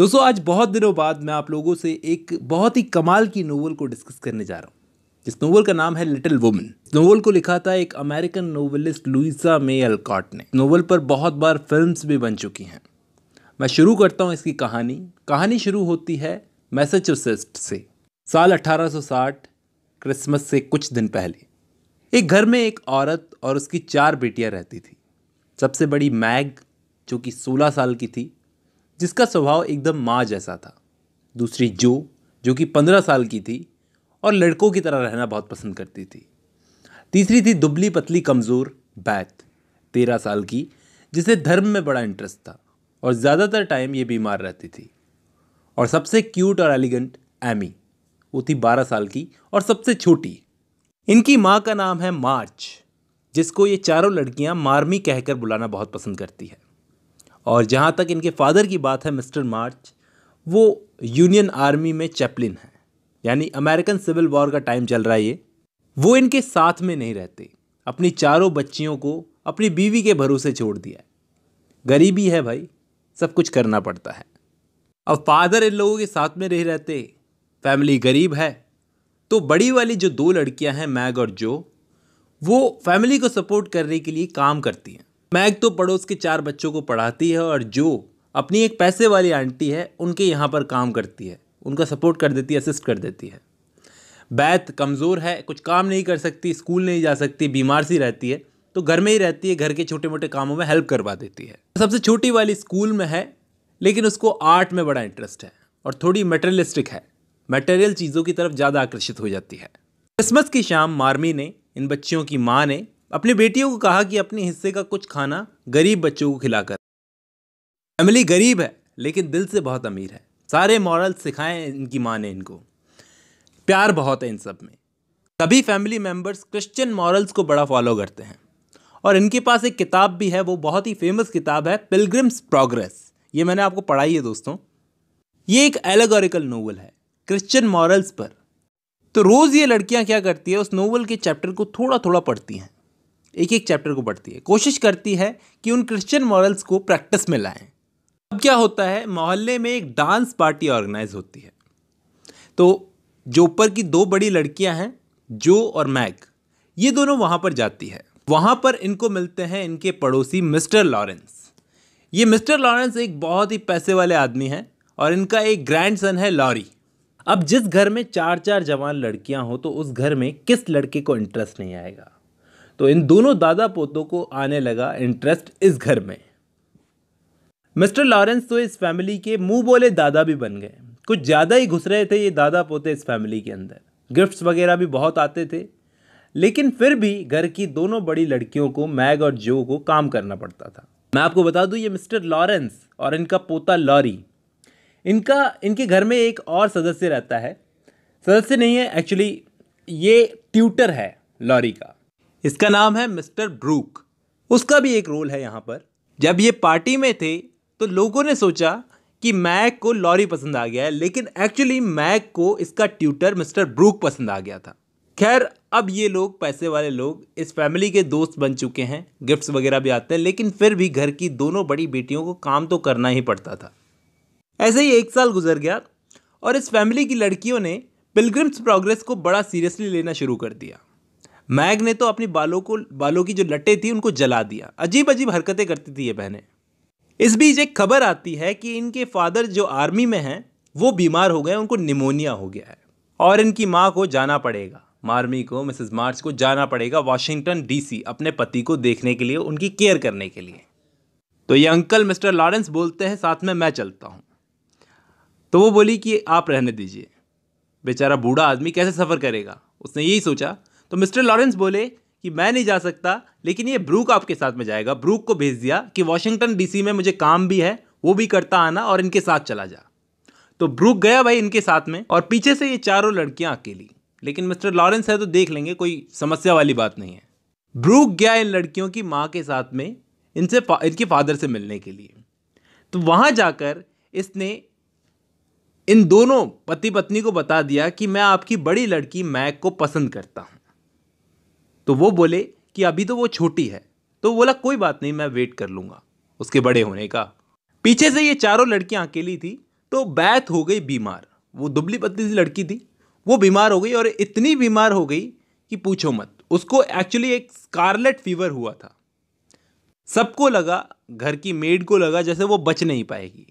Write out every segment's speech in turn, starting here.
दोस्तों आज बहुत दिनों बाद मैं आप लोगों से एक बहुत ही कमाल की नोवेल को डिस्कस करने जा रहा हूँ इस नोवेल का नाम है लिटिल वुमन नोवेल को लिखा था एक American novelist Louisa May Alcott ने नोवेल पर बहुत बार फिल्म्स भी बन चुकी हैं मैं शुरू करता हूँ इसकी कहानी कहानी शुरू होती है मैसेचुसेट्स से साल 1860 क्रिसमस से कुछ दिन पहले एक घर में एक औरत और उसकी चार बेटियाँ रहती थी सबसे बड़ी मैग जो कि 16 साल की थी जिसका स्वभाव एकदम माँ जैसा था दूसरी जो जो कि पंद्रह साल की थी और लड़कों की तरह रहना बहुत पसंद करती थी तीसरी थी दुबली पतली कमज़ोर बैत तेरह साल की जिसे धर्म में बड़ा इंटरेस्ट था और ज़्यादातर टाइम ये बीमार रहती थी और सबसे क्यूट और एलिगेंट एमी वो थी बारह साल की और सबसे छोटी इनकी माँ का नाम है मार्च जिसको ये चारों लड़कियाँ मार्मी कहकर बुलाना बहुत पसंद करती है और जहाँ तक इनके फादर की बात है मिस्टर मार्च वो यूनियन आर्मी में चैपलिन हैं यानी अमेरिकन सिविल वॉर का टाइम चल रहा है ये वो इनके साथ में नहीं रहते अपनी चारों बच्चियों को अपनी बीवी के भरोसे छोड़ दिया गरीबी है भाई सब कुछ करना पड़ता है अब फादर इन लोगों के साथ में नहीं रहते फैमिली गरीब है तो बड़ी वाली जो दो लड़कियां हैं मैग और जो वो फैमिली को सपोर्ट करने के लिए काम करती हैं मैग तो पड़ोस के चार बच्चों को पढ़ाती है और जो अपनी एक पैसे वाली आंटी है उनके यहाँ पर काम करती है उनका सपोर्ट कर देती है असिस्ट कर देती है बैत कमज़ोर है कुछ काम नहीं कर सकती स्कूल नहीं जा सकती बीमार सी रहती है तो घर में ही रहती है घर के छोटे मोटे कामों में हेल्प करवा देती है सबसे छोटी वाली स्कूल में है लेकिन उसको आर्ट में बड़ा इंटरेस्ट है और थोड़ी मटेरियलिस्टिक है मटेरियल चीज़ों की तरफ ज़्यादा आकर्षित हो जाती है क्रिसमस की शाम मार्मी ने इन बच्चियों की माँ ने अपनी बेटियों को कहा कि अपने हिस्से का कुछ खाना गरीब बच्चों को खिलाकर फैमिली गरीब है लेकिन दिल से बहुत अमीर है सारे मॉरल सिखाए इनकी माँ ने इनको प्यार बहुत है इन सब में सभी फैमिली मेम्बर्स क्रिश्चियन मॉरल्स को बड़ा फॉलो करते हैं और इनके पास एक किताब भी है वो बहुत ही फेमस किताब है पिलग्रिम्स प्रोग्रेस ये मैंने आपको पढ़ाई है दोस्तों ये एक एलेगोरिकल नोवेल है क्रिश्चियन मॉरल्स पर तो रोज़ ये लड़कियां क्या करती है उस नोवेल के चैप्टर को थोड़ा थोड़ा पढ़ती हैं एक एक चैप्टर को पढ़ती है कोशिश करती है कि उन क्रिश्चियन मॉरल्स को प्रैक्टिस में लाएं अब क्या होता है मोहल्ले में एक डांस पार्टी ऑर्गेनाइज होती है तो जो ऊपर की दो बड़ी लड़कियां हैं जो और मैग ये दोनों वहाँ पर जाती है वहाँ पर इनको मिलते हैं इनके पड़ोसी मिस्टर लॉरेंस ये मिस्टर लॉरेंस एक बहुत ही पैसे वाले आदमी हैं और इनका एक ग्रैंड सन है लॉरी अब जिस घर में चार चार जवान लड़कियां हों तो उस घर में किस लड़के को इंटरेस्ट नहीं आएगा तो इन दोनों दादा पोतों को आने लगा इंटरेस्ट इस घर में मिस्टर लॉरेंस तो इस फैमिली के मुंह बोले दादा भी बन गए कुछ ज़्यादा ही घुस रहे थे ये दादा पोते इस फैमिली के अंदर गिफ्ट्स वगैरह भी बहुत आते थे लेकिन फिर भी घर की दोनों बड़ी लड़कियों को मैग और जो को काम करना पड़ता था मैं आपको बता दूं ये मिस्टर लॉरेंस और इनका पोता लॉरी इनका इनके घर में एक और सदस्य रहता है सदस्य नहीं है एक्चुअली ये ट्यूटर है लॉरी का इसका नाम है मिस्टर ब्रूक उसका भी एक रोल है यहाँ पर जब ये पार्टी में थे तो लोगों ने सोचा कि मैक को लॉरी पसंद आ गया है लेकिन एक्चुअली मैक को इसका ट्यूटर मिस्टर ब्रूक पसंद आ गया था खैर अब ये लोग पैसे वाले लोग इस फैमिली के दोस्त बन चुके हैं गिफ्ट्स वगैरह भी आते हैं लेकिन फिर भी घर की दोनों बड़ी बेटियों को काम तो करना ही पड़ता था ऐसे ही एक साल गुजर गया और इस फैमिली की लड़कियों ने पिलग्रिम्स प्रोग्रेस को बड़ा सीरियसली लेना शुरू कर दिया मैग ने तो अपने बालों को बालों की जो लटे थी उनको जला दिया अजीब अजीब हरकतें करती थी ये बहनें इस बीच एक खबर आती है कि इनके फादर जो आर्मी में हैं वो बीमार हो गए उनको निमोनिया हो गया है और इनकी माँ को जाना पड़ेगा मार्मी को मिसेस मार्च को जाना पड़ेगा वाशिंगटन डीसी अपने पति को देखने के लिए उनकी केयर करने के लिए तो ये अंकल मिस्टर लॉरेंस बोलते हैं साथ में मैं चलता हूँ तो वो बोली कि आप रहने दीजिए बेचारा बूढ़ा आदमी कैसे सफ़र करेगा उसने यही सोचा तो मिस्टर लॉरेंस बोले कि मैं नहीं जा सकता लेकिन ये ब्रूक आपके साथ में जाएगा ब्रूक को भेज दिया कि वॉशिंगटन डीसी में मुझे काम भी है वो भी करता आना और इनके साथ चला जा तो ब्रूक गया भाई इनके साथ में और पीछे से ये चारों लड़कियां अकेली लेकिन मिस्टर लॉरेंस है तो देख लेंगे कोई समस्या वाली बात नहीं है ब्रूक गया इन लड़कियों की माँ के साथ में इनसे फा, इनके फादर से मिलने के लिए तो वहाँ जाकर इसने इन दोनों पति पत्नी को बता दिया कि मैं आपकी बड़ी लड़की मैक को पसंद करता हूँ तो वो बोले कि अभी तो वो छोटी है तो बोला कोई बात नहीं मैं वेट कर लूँगा उसके बड़े होने का पीछे से ये चारों लड़कियाँ अकेली थी तो बैत हो गई बीमार वो दुबली पतली सी लड़की थी वो बीमार हो गई और इतनी बीमार हो गई कि पूछो मत उसको एक्चुअली एक स्कारलेट फीवर हुआ था सबको लगा घर की मेड को लगा जैसे वो बच नहीं पाएगी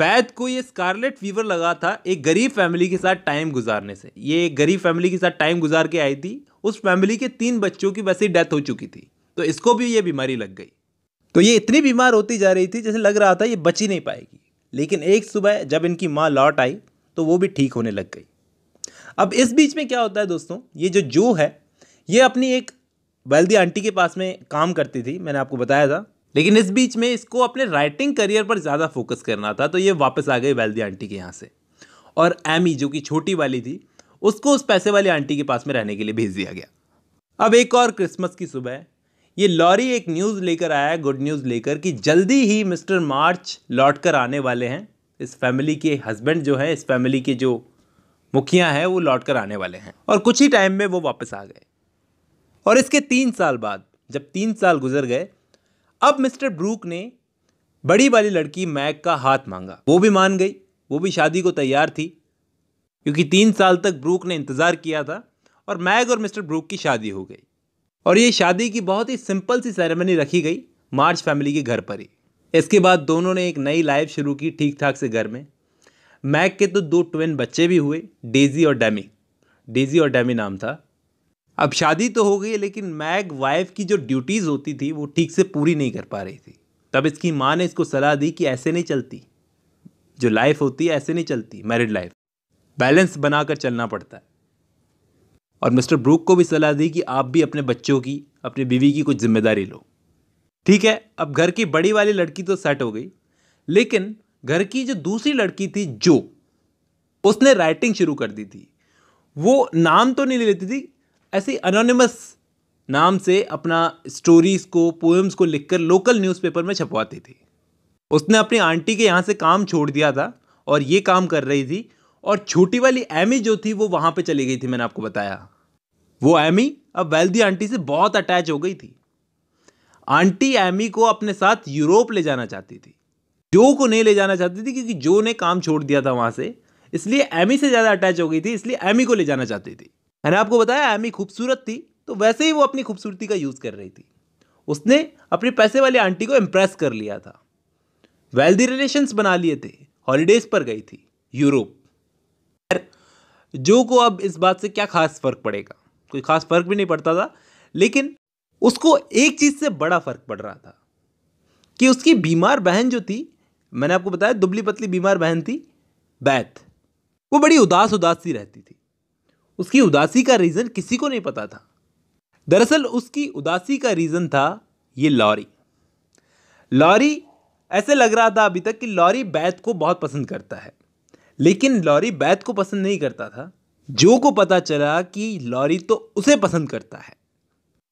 बैद को ये स्कारलेट फीवर लगा था एक गरीब फैमिली के साथ टाइम गुजारने से ये एक गरीब फैमिली के साथ टाइम गुजार के आई थी उस फैमिली के तीन बच्चों की वैसे ही डेथ हो चुकी थी तो इसको भी ये बीमारी लग गई तो ये इतनी बीमार होती जा रही थी जैसे लग रहा था ये बच ही नहीं पाएगी लेकिन एक सुबह जब इनकी माँ लौट आई तो वो भी ठीक होने लग गई अब इस बीच में क्या होता है दोस्तों ये जो जू है ये अपनी एक वेल्दी आंटी के पास में काम करती थी मैंने आपको बताया था लेकिन इस बीच में इसको अपने राइटिंग करियर पर ज़्यादा फोकस करना था तो ये वापस आ गई वेल्दी आंटी के यहाँ से और एमी जो कि छोटी वाली थी उसको उस पैसे वाली आंटी के पास में रहने के लिए भेज दिया गया अब एक और क्रिसमस की सुबह ये लॉरी एक न्यूज़ लेकर आया है गुड न्यूज़ लेकर कि जल्दी ही मिस्टर मार्च लौट कर आने वाले हैं इस फैमिली के हस्बैंड जो हैं इस फैमिली के जो मुखिया हैं वो लौट कर आने वाले हैं और कुछ ही टाइम में वो वापस आ गए और इसके तीन साल बाद जब तीन साल गुजर गए अब मिस्टर ब्रूक ने बड़ी वाली लड़की मैक का हाथ मांगा वो भी मान गई वो भी शादी को तैयार थी क्योंकि तीन साल तक ब्रूक ने इंतज़ार किया था और मैग और मिस्टर ब्रूक की शादी हो गई और ये शादी की बहुत ही सिंपल सी सेरेमनी रखी गई मार्च फैमिली के घर पर ही इसके बाद दोनों ने एक नई लाइफ शुरू की ठीक ठाक से घर में मैग के तो दो ट्विन बच्चे भी हुए डेजी और डैमी डेजी और डैमी नाम था अब शादी तो हो गई लेकिन मैग वाइफ की जो ड्यूटीज़ होती थी वो ठीक से पूरी नहीं कर पा रही थी तब इसकी माँ ने इसको सलाह दी कि ऐसे नहीं चलती जो लाइफ होती है ऐसे नहीं चलती मैरिड लाइफ बैलेंस बनाकर चलना पड़ता है और मिस्टर ब्रूक को भी सलाह दी कि आप भी अपने बच्चों की अपनी बीवी की कुछ जिम्मेदारी लो ठीक है अब घर की बड़ी वाली लड़की तो सेट हो गई लेकिन घर की जो दूसरी लड़की थी जो उसने राइटिंग शुरू कर दी थी वो नाम तो नहीं ले लेती थी ऐसे अनोनिमस नाम से अपना स्टोरीज को पोएम्स को लिखकर लोकल न्यूज़पेपर में छपवाती थी उसने अपनी आंटी के यहाँ से काम छोड़ दिया था और ये काम कर रही थी और छोटी वाली एमी जो थी वो वहाँ पे चली गई थी मैंने आपको बताया वो एमी अब वेल्दी आंटी से बहुत अटैच हो गई थी आंटी एमी को अपने साथ यूरोप ले जाना चाहती थी जो को नहीं ले जाना चाहती थी क्योंकि जो ने काम छोड़ दिया था वहाँ से इसलिए एमी से ज़्यादा अटैच हो गई थी इसलिए एमी को ले जाना चाहती थी मैंने आपको बताया एमी खूबसूरत थी तो वैसे ही वो अपनी खूबसूरती का यूज़ कर रही थी उसने अपने पैसे वाली आंटी को इम्प्रेस कर लिया था वेल्दी रिलेशंस बना लिए थे हॉलीडेज़ पर गई थी यूरोप जो को अब इस बात से क्या खास फर्क पड़ेगा कोई खास फर्क भी नहीं पड़ता था लेकिन उसको एक चीज़ से बड़ा फर्क पड़ रहा था कि उसकी बीमार बहन जो थी मैंने आपको बताया दुबली पतली बीमार बहन थी बैथ वो बड़ी उदास उदास सी रहती थी उसकी उदासी का रीज़न किसी को नहीं पता था दरअसल उसकी उदासी का रीज़न था ये लॉरी लॉरी ऐसे लग रहा था अभी तक कि लॉरी बैथ को बहुत पसंद करता है लेकिन लॉरी बैत को पसंद नहीं करता था जो को पता चला कि लॉरी तो उसे पसंद करता है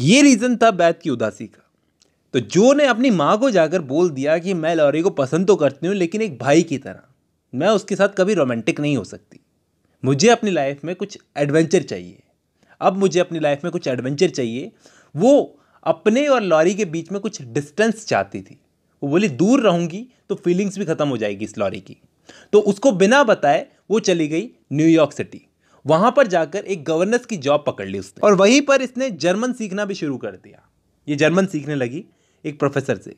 ये रीज़न था बैत की उदासी का तो जो ने अपनी माँ को जाकर बोल दिया कि मैं लॉरी को पसंद तो करती हूँ लेकिन एक भाई की तरह मैं उसके साथ कभी रोमांटिक नहीं हो सकती मुझे अपनी लाइफ में कुछ एडवेंचर चाहिए अब मुझे अपनी लाइफ में कुछ एडवेंचर चाहिए वो अपने और लॉरी के बीच में कुछ डिस्टेंस चाहती थी वो बोली दूर रहूँगी तो फीलिंग्स भी ख़त्म हो जाएगी इस लॉरी की तो उसको बिना बताए वो चली गई न्यूयॉर्क सिटी वहाँ पर जाकर एक गवर्नेंस की जॉब पकड़ ली उसने और वहीं पर इसने जर्मन सीखना भी शुरू कर दिया ये जर्मन सीखने लगी एक प्रोफेसर से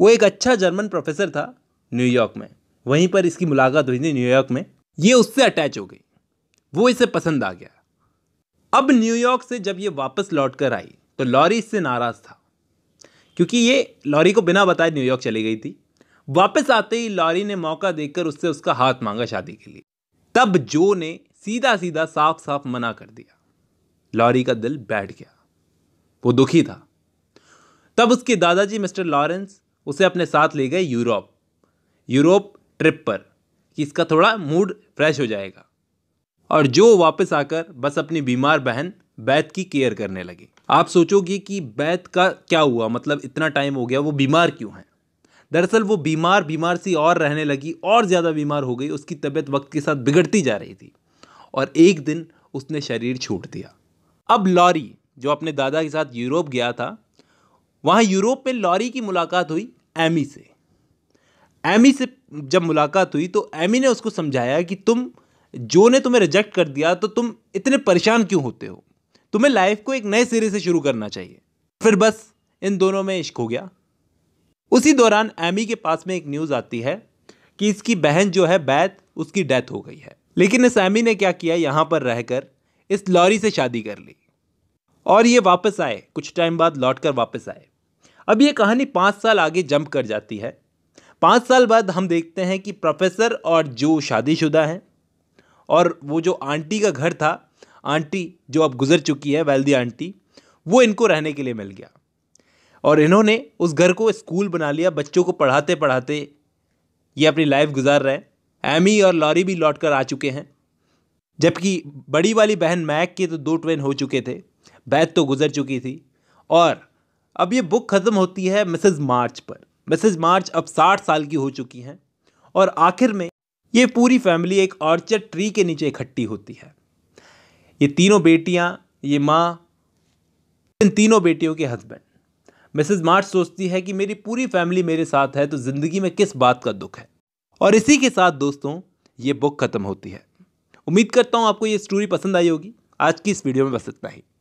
वो एक अच्छा जर्मन प्रोफेसर था न्यूयॉर्क में वहीं पर इसकी मुलाकात हुई थी न्यूयॉर्क में ये उससे अटैच हो गई वो इसे पसंद आ गया अब न्यूयॉर्क से जब ये वापस लौट कर आई तो लॉरी इससे नाराज़ था क्योंकि ये लॉरी को बिना बताए न्यूयॉर्क चली गई थी वापस आते ही लॉरी ने मौका देकर उससे उसका हाथ मांगा शादी के लिए तब जो ने सीधा सीधा साफ साफ मना कर दिया लॉरी का दिल बैठ गया वो दुखी था तब उसके दादाजी मिस्टर लॉरेंस उसे अपने साथ ले गए यूरोप यूरोप ट्रिप पर कि इसका थोड़ा मूड फ्रेश हो जाएगा और जो वापस आकर बस अपनी बीमार बहन बैत की केयर करने लगी आप सोचोगे कि बैत का क्या हुआ मतलब इतना टाइम हो गया वो बीमार क्यों है दरअसल वो बीमार बीमार सी और रहने लगी और ज़्यादा बीमार हो गई उसकी तबीयत वक्त के साथ बिगड़ती जा रही थी और एक दिन उसने शरीर छूट दिया अब लॉरी जो अपने दादा के साथ यूरोप गया था वहाँ यूरोप में लॉरी की मुलाकात हुई एमी से एमी से जब मुलाकात हुई तो एमी ने उसको समझाया कि तुम जो ने तुम्हें रिजेक्ट कर दिया तो तुम इतने परेशान क्यों होते हो तुम्हें लाइफ को एक नए सिरे से शुरू करना चाहिए फिर बस इन दोनों में इश्क हो गया उसी दौरान एमी के पास में एक न्यूज़ आती है कि इसकी बहन जो है बैत उसकी डेथ हो गई है लेकिन इस एमी ने क्या किया यहाँ पर रहकर इस लॉरी से शादी कर ली और ये वापस आए कुछ टाइम बाद लौट कर वापस आए अब ये कहानी पाँच साल आगे जंप कर जाती है पाँच साल बाद हम देखते हैं कि प्रोफेसर और जो शादीशुदा हैं और वो जो आंटी का घर था आंटी जो अब गुजर चुकी है वेल्दी आंटी वो इनको रहने के लिए मिल गया और इन्होंने उस घर को स्कूल बना लिया बच्चों को पढ़ाते पढ़ाते ये अपनी लाइफ गुजार रहे हैं एमी और लॉरी भी लौट कर आ चुके हैं जबकि बड़ी वाली बहन मैक के तो दो ट्वेन हो चुके थे बैत तो गुजर चुकी थी और अब ये बुक ख़त्म होती है मिसेज मार्च पर मिसेज मार्च अब साठ साल की हो चुकी हैं और आखिर में ये पूरी फैमिली एक ऑर्चर्ड ट्री के नीचे इकट्ठी होती है ये तीनों बेटियाँ ये माँ इन तीनों बेटियों के हस्बैंड मिसेज मार्च सोचती है कि मेरी पूरी फैमिली मेरे साथ है तो ज़िंदगी में किस बात का दुख है और इसी के साथ दोस्तों ये बुक ख़त्म होती है उम्मीद करता हूँ आपको ये स्टोरी पसंद आई होगी आज की इस वीडियो में बस इतना ही